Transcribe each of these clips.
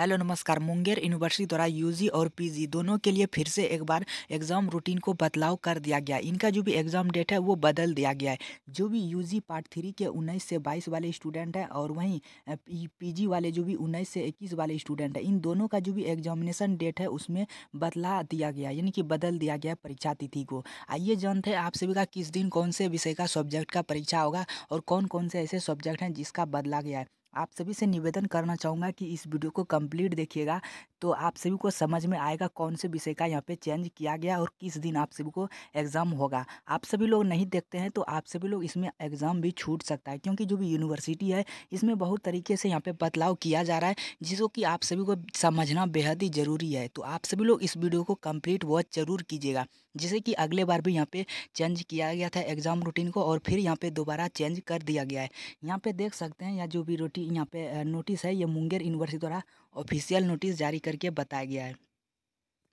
hello नमस्कार Munger university द्वारा UG और पीजी दोनों के लिए फिर से एक बार एग्ज़ाम रूटीन को बदलाव कर दिया गया इनका जो भी एग्ज़ाम डेट है वो बदल दिया गया है जो भी यूजी पार्ट थ्री के उन्नीस से बाईस वाले स्टूडेंट हैं और वहीं पीजी वाले जो भी उन्नीस से इक्कीस वाले स्टूडेंट हैं इन दोनों का जो भी एग्जामिनेशन डेट है उसमें बदला दिया गया यानी कि बदल दिया गया परीक्षा तिथि को आइए जानते हैं आप सभी का किस दिन कौन से विषय का सब्जेक्ट का परीक्षा होगा और कौन कौन से ऐसे सब्जेक्ट हैं जिसका बदला गया है आप सभी से निवेदन करना चाहूँगा कि इस वीडियो को कंप्लीट देखिएगा तो आप सभी को समझ में आएगा कौन से विषय का यहाँ पे चेंज किया गया और किस दिन आप सभी को एग्ज़ाम होगा आप सभी लोग नहीं देखते हैं तो आप सभी लोग इसमें एग्ज़ाम भी छूट सकता है क्योंकि जो भी यूनिवर्सिटी है इसमें बहुत तरीके से यहाँ पर बदलाव किया जा रहा है जिसको कि आप सभी को समझना बेहद ही ज़रूरी है तो आप सभी लोग इस वीडियो को कम्प्लीट वॉच जरूर कीजिएगा जिसे कि अगले बार भी यहाँ पे चेंज किया गया था एग्ज़ाम रूटीन को और फिर यहाँ पे दोबारा चेंज कर दिया गया है यहाँ पे देख सकते हैं या जो भी रोटी यहाँ पे नोटिस है ये मुंगेर यूनिवर्सिटी द्वारा ऑफिशियल नोटिस जारी करके बताया गया है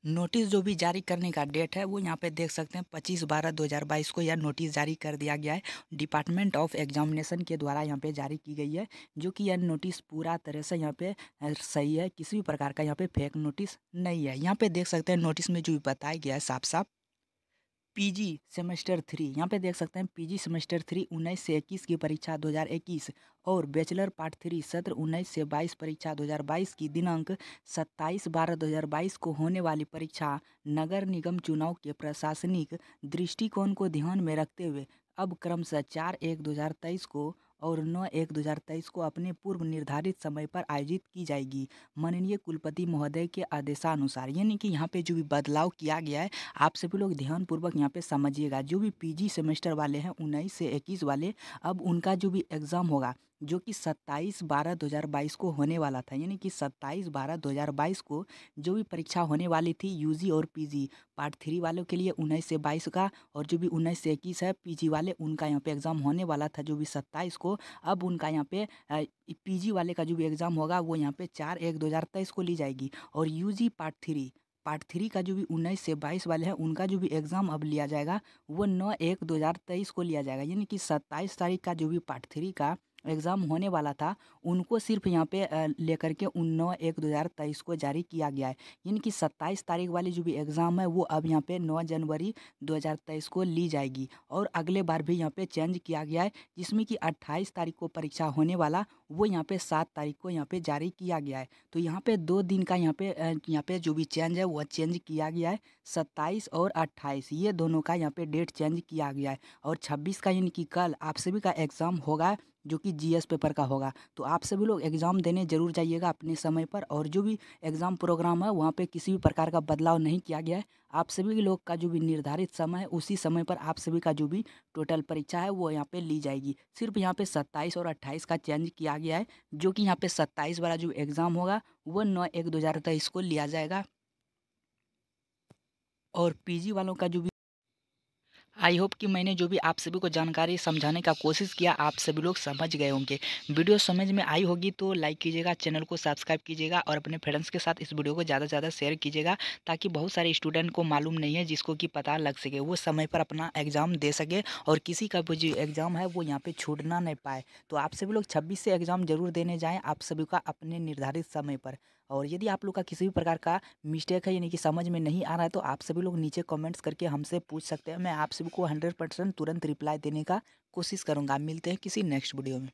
नोटिस जो भी जारी करने का डेट है वो यहाँ पे देख सकते हैं पच्चीस बारह बाईस को यह नोटिस जारी कर दिया गया है डिपार्टमेंट ऑफ एग्जामिनेशन के द्वारा यहाँ पे जारी की गई है जो कि यह नोटिस पूरा तरह से यहाँ पे सही है किसी भी प्रकार का यहाँ पे फेक नोटिस नहीं है यहाँ पे देख सकते हैं नोटिस में जो भी बताया गया है साफ साफ पीजी सेमेस्टर थ्री यहाँ पे देख सकते हैं पीजी सेमेस्टर थ्री उन्नीस से इक्कीस की परीक्षा 2021 और बैचलर पार्ट थ्री सत्र उन्नीस से बाईस परीक्षा 2022 की दिनांक 27 बारह 2022 को होने वाली परीक्षा नगर निगम चुनाव के प्रशासनिक दृष्टिकोण को ध्यान में रखते हुए अब क्रमशः चार एक 2023 को और नौ एक दो हज़ार तेईस को अपने पूर्व निर्धारित समय पर आयोजित की जाएगी माननीय कुलपति महोदय के आदेशानुसार यानी कि यहाँ पे जो भी बदलाव किया गया है आप सभी लोग ध्यानपूर्वक यहाँ पे समझिएगा जो भी पीजी सेमेस्टर वाले हैं उन्नीस से इक्कीस वाले अब उनका जो भी एग्ज़ाम होगा जो कि 27 बारह 2022 को होने वाला था यानी कि 27 बारह 2022 को जो भी परीक्षा होने वाली थी यूजी और पीजी पार्ट थ्री वालों के लिए उन्नीस से बाईस का और जो भी उन्नीस से इक्कीस है पीजी वाले उनका यहाँ पे एग्ज़ाम होने वाला था जो भी 27 को अब उनका यहाँ पे पीजी वाले का जो भी एग्ज़ाम होगा वो यहाँ पे चार एक दो को ली जाएगी और यू पार्ट थ्री पार्ट थ्री का जो भी उन्नीस से बाईस वाले हैं उनका जो भी एग्ज़ाम अब लिया जाएगा वो नौ एक दो हज़ार तेईस को लिया जाएगा यानी कि सत्ताईस तारीख का जो भी पार्ट थ्री का एग्ज़ाम होने वाला था उनको सिर्फ यहाँ पे लेकर के उन नौ एक दो हज़ार तेईस को जारी किया गया है इनकी सत्ताईस तारीख वाली जो भी एग्ज़ाम है वो अब यहाँ पे नौ जनवरी दो हज़ार तेईस को ली जाएगी और अगले बार भी यहाँ पे चेंज किया गया है जिसमें कि अट्ठाईस तारीख को परीक्षा होने वाला वो यहाँ पे सात तारीख को यहाँ पे जारी किया गया है तो यहाँ पे दो दिन का यहाँ पे यहाँ पे जो भी चेंज है वह चेंज किया गया है सत्ताईस और अट्ठाईस ये दोनों का यहाँ पे डेट चेंज किया गया है और छब्बीस का यानी कि कल आप सभी का एग्ज़ाम होगा जो कि जीएस पेपर का होगा तो आप सभी लोग एग्ज़ाम देने जरूर जाइएगा अपने समय पर और जो भी एग्ज़ाम प्रोग्राम है वहाँ पे किसी भी प्रकार का बदलाव नहीं किया गया है आप सभी लोग का जो भी निर्धारित समय है उसी समय पर आप सभी का जो भी टोटल परीक्षा है वो यहाँ पे ली जाएगी सिर्फ यहाँ पे 27 और 28 का चेंज किया गया है जो कि यहाँ पर सत्ताईस वाला जो एग्ज़ाम होगा वो नौ एक दो को लिया जाएगा और पीजी वालों का जो भी आई होप कि मैंने जो भी आप सभी को जानकारी समझाने का कोशिश किया आप सभी लोग समझ गए होंगे वीडियो समझ में आई होगी तो लाइक कीजिएगा चैनल को सब्सक्राइब कीजिएगा और अपने फ्रेंड्स के साथ इस वीडियो को ज़्यादा से ज़्यादा शेयर कीजिएगा ताकि बहुत सारे स्टूडेंट को मालूम नहीं है जिसको कि पता लग सके वो समय पर अपना एग्ज़ाम दे सके और किसी का भी जो एग्ज़ाम है वो यहाँ पर छूटना नहीं पाए तो आप सभी लोग छब्बीस से एग्ज़ाम ज़रूर देने जाएँ आप सभी का अपने निर्धारित समय पर और यदि आप लोग का किसी भी प्रकार का मिस्टेक है यानी कि समझ में नहीं आ रहा है तो आप सभी लोग नीचे कमेंट्स करके हमसे पूछ सकते हैं मैं आप सभी को हंड्रेड परसेंट तुरंत रिप्लाई देने का कोशिश करूँगा मिलते हैं किसी नेक्स्ट वीडियो में